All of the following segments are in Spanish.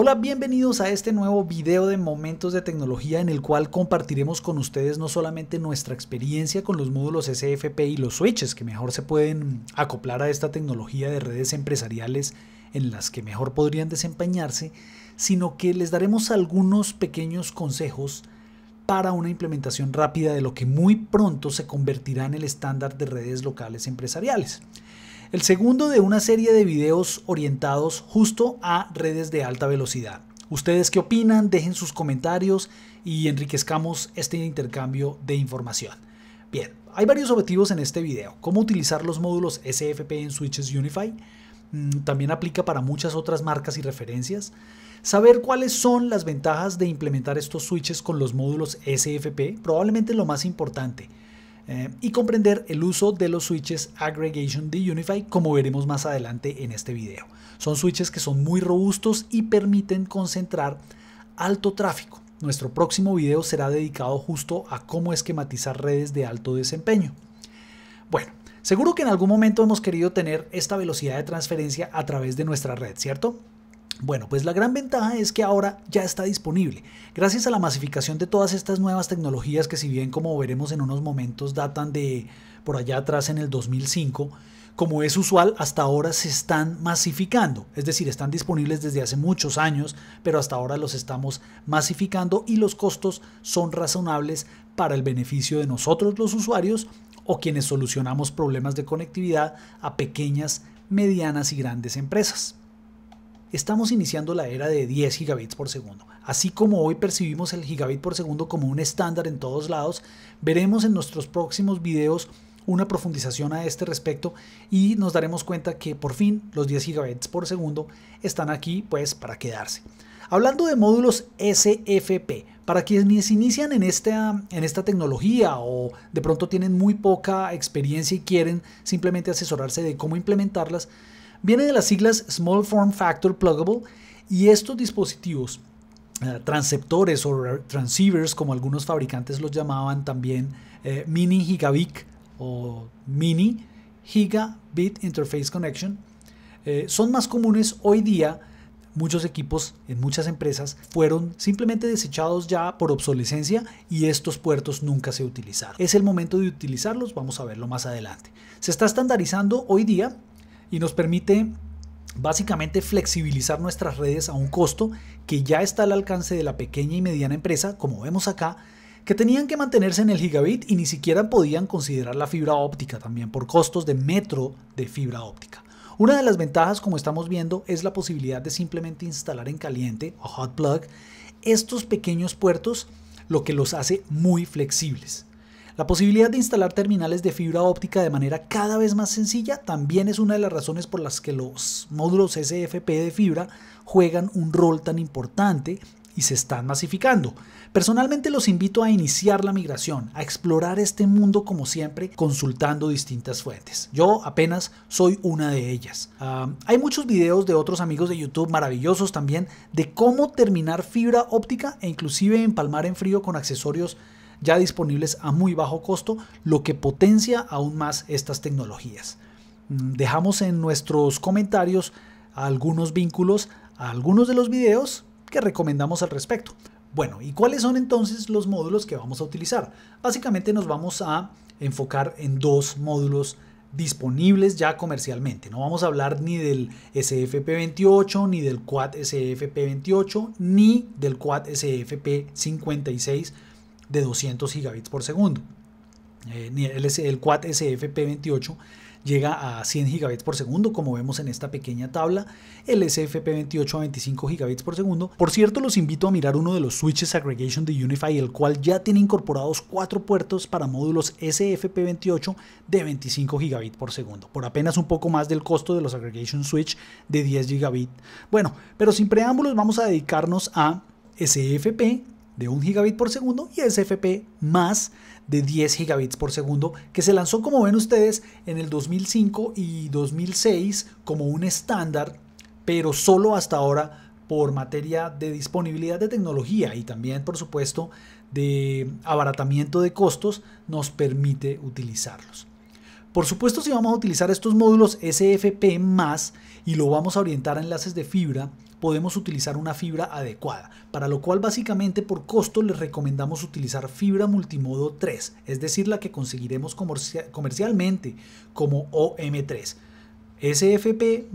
Hola, bienvenidos a este nuevo video de Momentos de Tecnología en el cual compartiremos con ustedes no solamente nuestra experiencia con los módulos SFP y los switches que mejor se pueden acoplar a esta tecnología de redes empresariales en las que mejor podrían desempeñarse, sino que les daremos algunos pequeños consejos para una implementación rápida de lo que muy pronto se convertirá en el estándar de redes locales empresariales el segundo de una serie de videos orientados justo a redes de alta velocidad. ¿Ustedes qué opinan? Dejen sus comentarios y enriquezcamos este intercambio de información. Bien, hay varios objetivos en este video. Cómo utilizar los módulos SFP en Switches Unify. Mm, también aplica para muchas otras marcas y referencias. Saber cuáles son las ventajas de implementar estos switches con los módulos SFP, probablemente lo más importante eh, y comprender el uso de los switches Aggregation de Unify como veremos más adelante en este video. Son switches que son muy robustos y permiten concentrar alto tráfico. Nuestro próximo video será dedicado justo a cómo esquematizar redes de alto desempeño. Bueno, seguro que en algún momento hemos querido tener esta velocidad de transferencia a través de nuestra red, ¿cierto? Bueno, pues la gran ventaja es que ahora ya está disponible. Gracias a la masificación de todas estas nuevas tecnologías que si bien como veremos en unos momentos datan de por allá atrás en el 2005, como es usual hasta ahora se están masificando, es decir, están disponibles desde hace muchos años, pero hasta ahora los estamos masificando y los costos son razonables para el beneficio de nosotros los usuarios o quienes solucionamos problemas de conectividad a pequeñas, medianas y grandes empresas. Estamos iniciando la era de 10 gigabits por segundo. Así como hoy percibimos el gigabit por segundo como un estándar en todos lados, veremos en nuestros próximos videos una profundización a este respecto y nos daremos cuenta que por fin los 10 gigabits por segundo están aquí pues para quedarse. Hablando de módulos SFP, para quienes inician en esta, en esta tecnología o de pronto tienen muy poca experiencia y quieren simplemente asesorarse de cómo implementarlas, viene de las siglas Small Form Factor Pluggable y estos dispositivos, eh, transceptores o transceivers, como algunos fabricantes los llamaban también, eh, mini gigabit o mini gigabit interface connection, eh, son más comunes hoy día. Muchos equipos en muchas empresas fueron simplemente desechados ya por obsolescencia y estos puertos nunca se utilizaron. Es el momento de utilizarlos, vamos a verlo más adelante. Se está estandarizando hoy día y nos permite básicamente flexibilizar nuestras redes a un costo que ya está al alcance de la pequeña y mediana empresa, como vemos acá, que tenían que mantenerse en el gigabit y ni siquiera podían considerar la fibra óptica también por costos de metro de fibra óptica. Una de las ventajas, como estamos viendo, es la posibilidad de simplemente instalar en caliente o hot plug estos pequeños puertos, lo que los hace muy flexibles. La posibilidad de instalar terminales de fibra óptica de manera cada vez más sencilla también es una de las razones por las que los módulos SFP de fibra juegan un rol tan importante y se están masificando. Personalmente los invito a iniciar la migración, a explorar este mundo como siempre, consultando distintas fuentes. Yo apenas soy una de ellas. hay muchos videos de otros amigos de YouTube maravillosos también de cómo terminar fibra óptica e inclusive empalmar en frío con accesorios ya disponibles a muy bajo costo, lo que potencia aún más estas tecnologías. Mm, dejamos en nuestros comentarios algunos vínculos a algunos de los videos que recomendamos al respecto. Bueno, ¿y cuáles son entonces los módulos que vamos a utilizar? Básicamente nos vamos a enfocar en dos módulos disponibles ya comercialmente. No vamos a hablar ni del SFP28, ni del Quad SFP28, ni del Quad SFP56 de 200 gigabits por segundo. Eh, el Quad SFP28 llega a 100 gigabits por segundo, como vemos en esta pequeña tabla, el SFP28 a 25 gigabits por segundo. Por cierto, los invito a mirar uno de los switches aggregation de Unify, el cual ya tiene incorporados cuatro puertos para módulos SFP28 de 25 gigabits por segundo, por apenas un poco más del costo de los aggregation switch de 10 gigabits. Bueno, pero sin preámbulos vamos a dedicarnos a SFP de 1 gigabit por segundo y SFP más de 10 gigabits por segundo que se lanzó como ven ustedes en el 2005 y 2006 como un estándar pero solo hasta ahora por materia de disponibilidad de tecnología y también por supuesto de abaratamiento de costos nos permite utilizarlos. Por supuesto, si vamos a utilizar estos módulos SFP y lo vamos a orientar a enlaces de fibra, podemos utilizar una fibra adecuada, para lo cual básicamente por costo les recomendamos utilizar fibra multimodo 3, es decir, la que conseguiremos comercialmente como OM3. SFP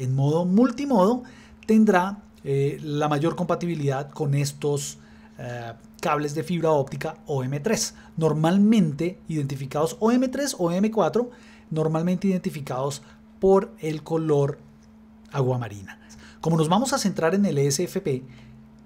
en modo multimodo tendrá eh, la mayor compatibilidad con estos eh, cables de fibra óptica OM3, normalmente identificados OM3 o m 4 normalmente identificados por el color aguamarina. Como nos vamos a centrar en el e SFP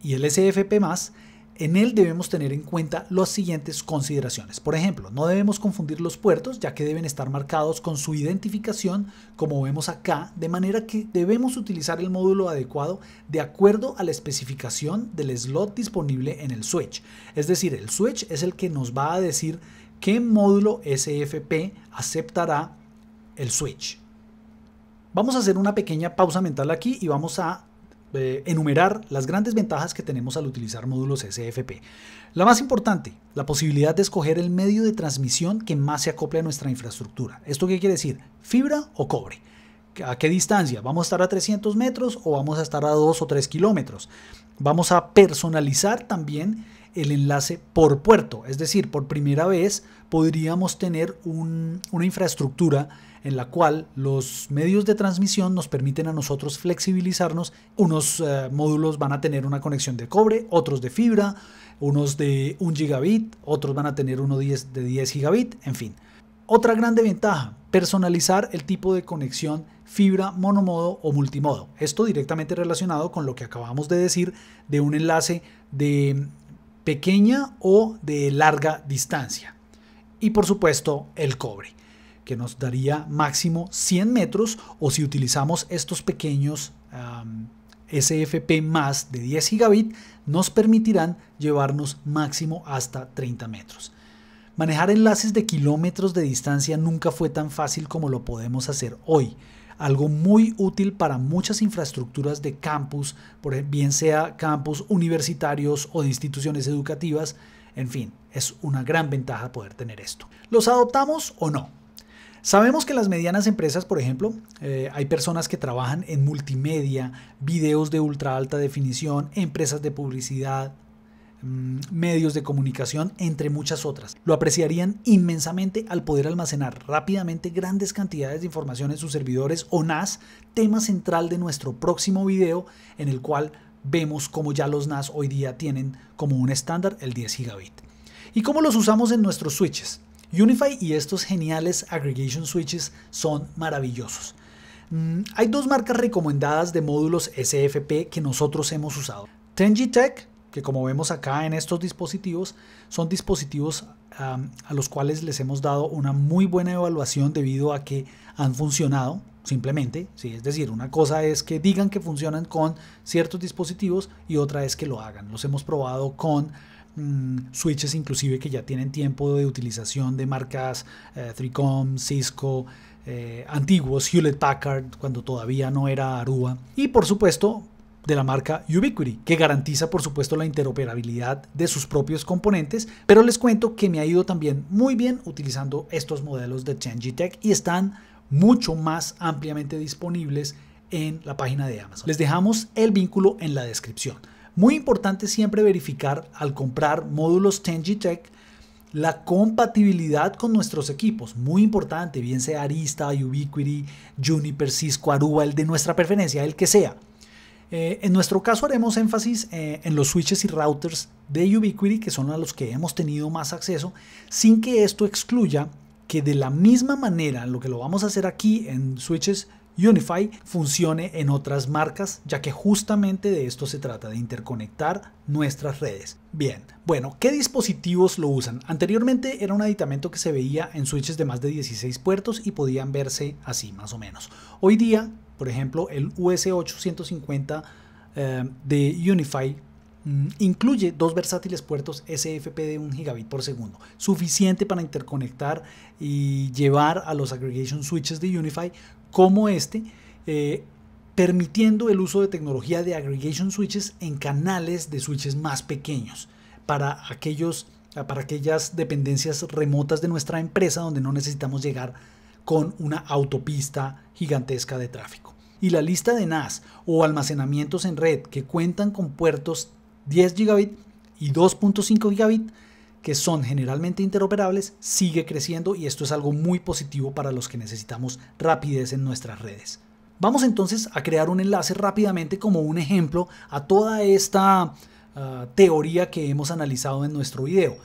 y el e SFP+, más en él debemos tener en cuenta las siguientes consideraciones. Por ejemplo, no debemos confundir los puertos ya que deben estar marcados con su identificación como vemos acá, de manera que debemos utilizar el módulo adecuado de acuerdo a la especificación del slot disponible en el switch. Es decir, el switch es el que nos va a decir qué módulo SFP aceptará el switch. Vamos a hacer una pequeña pausa mental aquí y vamos a eh, enumerar las grandes ventajas que tenemos al utilizar módulos SFP. La más importante, la posibilidad de escoger el medio de transmisión que más se acople a nuestra infraestructura. ¿Esto qué quiere decir? ¿Fibra o cobre? ¿A qué distancia? ¿Vamos a estar a 300 metros o vamos a estar a 2 o 3 kilómetros? Vamos a personalizar también el enlace por puerto. Es decir, por primera vez podríamos tener una infraestructura en la cual los medios de transmisión nos permiten a nosotros flexibilizarnos. Unos eh, módulos van a tener una conexión de cobre, otros de fibra, unos de 1 gigabit, otros van a tener uno de 10 gigabit, en fin. Otra grande ventaja, personalizar el tipo de conexión fibra monomodo o multimodo. Esto directamente relacionado con lo que acabamos de decir de un enlace de pequeña o de larga distancia. Y por supuesto el cobre, que nos daría máximo 100 metros o si utilizamos estos pequeños SFP más de 10 gigabit, nos permitirán llevarnos máximo hasta 30 metros. Manejar enlaces de kilómetros de distancia nunca fue tan fácil como lo podemos hacer hoy algo muy útil para muchas infraestructuras de campus, e, bien sea campus universitarios o de instituciones educativas. En fin, es una gran ventaja poder tener esto. ¿Los adoptamos o no? Sabemos que las medianas empresas, por ejemplo, eh, hay personas que trabajan en multimedia, videos de ultra alta definición, empresas de publicidad, Mm, medios de comunicación, entre muchas otras. Lo apreciarían inmensamente al poder almacenar rápidamente grandes cantidades de información en sus servidores o NAS, tema central de nuestro próximo video en el cual vemos cómo ya los NAS hoy día tienen como un estándar el 10 gigabit. ¿Y cómo los usamos en nuestros switches? Unify y estos geniales aggregation switches son maravillosos. Mm, hay dos marcas recomendadas de módulos SFP que nosotros hemos usado. Tenji que como vemos acá en estos dispositivos, son dispositivos a los cuales les hemos dado una muy buena evaluación debido a que han funcionado simplemente, ¿sí? es decir, una cosa es que digan que funcionan con ciertos dispositivos y otra es que lo hagan. Los hemos probado con mm, switches inclusive que ya tienen tiempo de utilización de marcas eh, tricom 3Com, Cisco, eh, antiguos, Hewlett Packard, cuando todavía no era Aruba. Y por supuesto, de la marca Ubiquiti, que garantiza por supuesto la interoperabilidad de sus propios componentes, pero les cuento que me ha ido también muy bien utilizando estos modelos de Changi Tech y están mucho más ampliamente disponibles en la página de Amazon. Les dejamos el vínculo en la descripción. Muy importante siempre verificar al comprar módulos Tenji Tech la compatibilidad con nuestros equipos. Muy importante, bien sea Arista, Ubiquiti, Juniper, Cisco, Aruba, el de nuestra preferencia, el que sea. Eh, en nuestro caso haremos énfasis eh, en los switches y routers de Ubiquiti, que son a los que hemos tenido más acceso, sin que esto excluya que de la misma manera lo que lo vamos a hacer aquí en switches Unify funcione en otras marcas, ya que justamente de esto se trata, de interconectar nuestras redes. Bien, bueno, ¿qué dispositivos lo usan? Anteriormente era un aditamento que se veía en switches de más de 16 puertos y podían verse así más o menos. Hoy día por ejemplo, el US850 eh, de Unify mm, incluye dos versátiles puertos SFP de 1 gigabit por segundo, suficiente para interconectar y llevar a los aggregation switches de Unify como este, eh, permitiendo el uso de tecnología de aggregation switches en canales de switches más pequeños para aquellos para aquellas dependencias remotas de nuestra empresa donde no necesitamos llegar con una autopista gigantesca de tráfico. Y la lista de NAS o almacenamientos en red que cuentan con puertos 10 gigabit y 2.5 gigabit que son generalmente interoperables sigue creciendo y esto es algo muy positivo para los que necesitamos rapidez en nuestras redes. Vamos entonces a crear un enlace rápidamente como un ejemplo a toda esta ah, teoría que hemos analizado en nuestro video.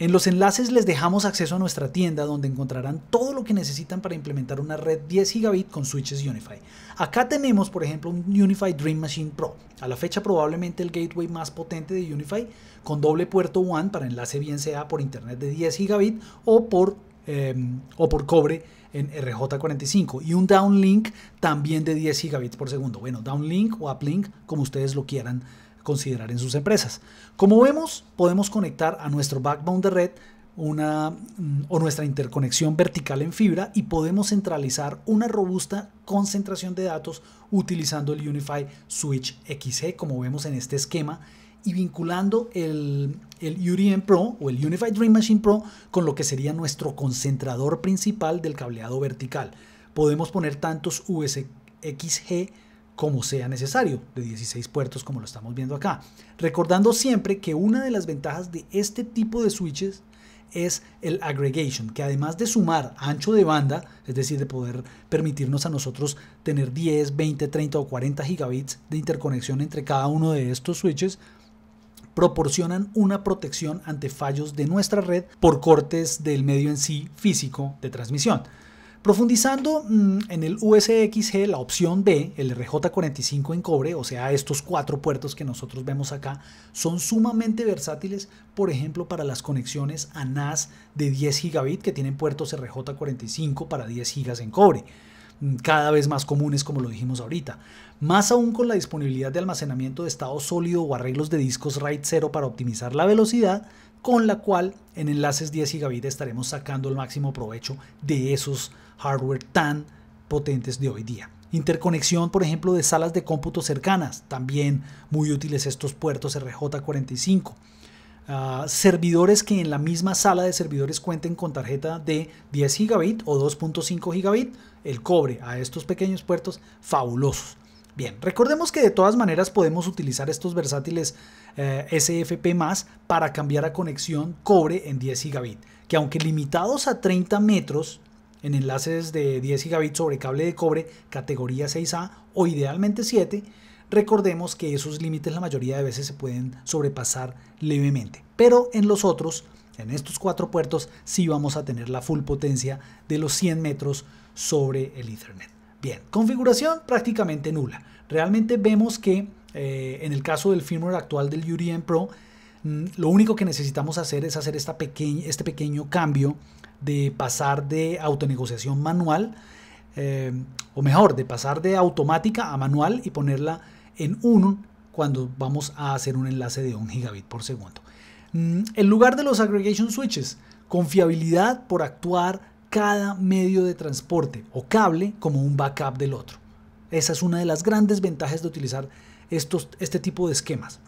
En los enlaces les dejamos acceso a nuestra tienda donde encontrarán todo lo que necesitan para implementar una red 10 gigabit con switches Unify. Acá tenemos por ejemplo un Unify Dream Machine Pro, a la fecha probablemente el gateway más potente de Unify con doble puerto WAN para enlace bien sea por internet de 10 gigabit o por, em, o por cobre en RJ45 y un downlink también de 10 gigabits por segundo. Bueno, downlink o uplink como ustedes lo quieran considerar en sus empresas. Como vemos, podemos conectar a nuestro backbone de red una, mm, o nuestra interconexión vertical en fibra y podemos centralizar una robusta concentración de datos utilizando el Unify Switch XG como vemos en este esquema, y vinculando el, el Pro o el Unified Dream Machine Pro con lo que sería nuestro concentrador principal del cableado vertical. Podemos poner tantos USXG como sea necesario, de 16 puertos como lo estamos viendo acá. Recordando siempre que una de las ventajas de este tipo de switches es el aggregation, que además de sumar ancho de banda, es decir, de poder permitirnos a nosotros tener 10, 20, 30 o 40 gigabits de interconexión entre cada uno de estos switches, proporcionan una protección ante fallos de nuestra red por cortes del medio en sí físico de transmisión. Profundizando mm, en el USXG, la opción B, el RJ45 en cobre, o sea, estos cuatro puertos que nosotros vemos acá, son sumamente versátiles, por ejemplo, para las conexiones a NAS de 10 gigabit que tienen puertos RJ45 para 10 gigas en cobre mm, cada vez más comunes como lo dijimos ahorita más aún con la disponibilidad de almacenamiento de estado sólido o arreglos de discos RAID 0 para optimizar la velocidad, con la cual en enlaces 10 gigabit estaremos sacando el máximo provecho de esos hardware tan potentes de hoy día. Interconexión, por ejemplo, de salas de cómputo cercanas, también muy útiles estos puertos RJ45. Ah, servidores que en la misma sala de servidores cuenten con tarjeta de 10 gigabit o 2.5 gigabit, el cobre a estos pequeños puertos fabulosos. Bien, recordemos que de todas maneras podemos utilizar estos versátiles eh, SFP para cambiar a conexión cobre en 10 gigabit, que aunque limitados a 30 metros en enlaces de 10 gigabit sobre cable de cobre categoría 6A o idealmente 7, recordemos que esos límites la mayoría de veces se pueden sobrepasar levemente, pero en los otros, en estos cuatro puertos, sí vamos a tener la full potencia de los 100 metros sobre el Ethernet. Bien, configuración prácticamente nula. Realmente vemos que eh, en el caso del firmware actual del UDM Pro, mm, lo único que necesitamos hacer es hacer esta este pequeño cambio de pasar de autonegociación manual, eh, o mejor, de pasar de automática a manual y ponerla en 1 cuando vamos a hacer un enlace de 1 gigabit por segundo. Mm, en lugar de los aggregation switches, confiabilidad por actuar cada medio de transporte o cable como un backup del otro. Esa es una de las grandes ventajas de utilizar este tipo de esquemas.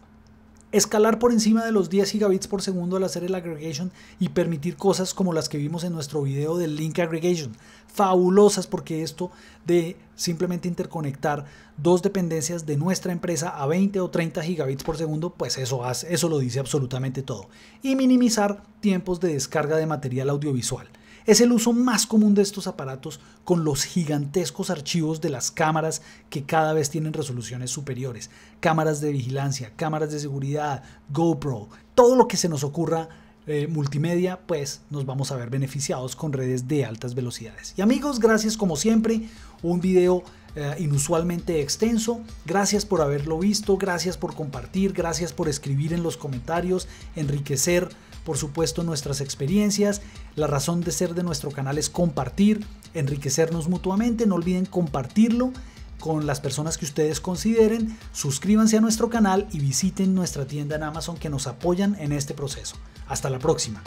Escalar por encima de los 10 gigabits por segundo al hacer el aggregation y permitir cosas como las que vimos en nuestro video del link aggregation. Fabulosas porque esto de simplemente interconectar dos dependencias de nuestra empresa a 20 o 30 gigabits por segundo, pues eso, hace, eso lo dice absolutamente todo. Y minimizar tiempos de descarga de material audiovisual es el uso más común de estos aparatos con los gigantescos archivos de las cámaras que cada vez tienen resoluciones superiores. Cámaras de vigilancia, cámaras de seguridad, GoPro, todo lo que se nos ocurra eh, multimedia, pues nos vamos a ver beneficiados con redes de altas velocidades. Y amigos, gracias como siempre, un video eh, inusualmente extenso. Gracias por haberlo visto, gracias por compartir, gracias por escribir en los comentarios, enriquecer por supuesto nuestras experiencias. La razón de ser de nuestro canal es compartir, enriquecernos mutuamente. No olviden compartirlo con las personas que ustedes consideren. Suscríbanse a nuestro canal y visiten nuestra tienda en Amazon que nos apoyan en este proceso. Hasta la próxima.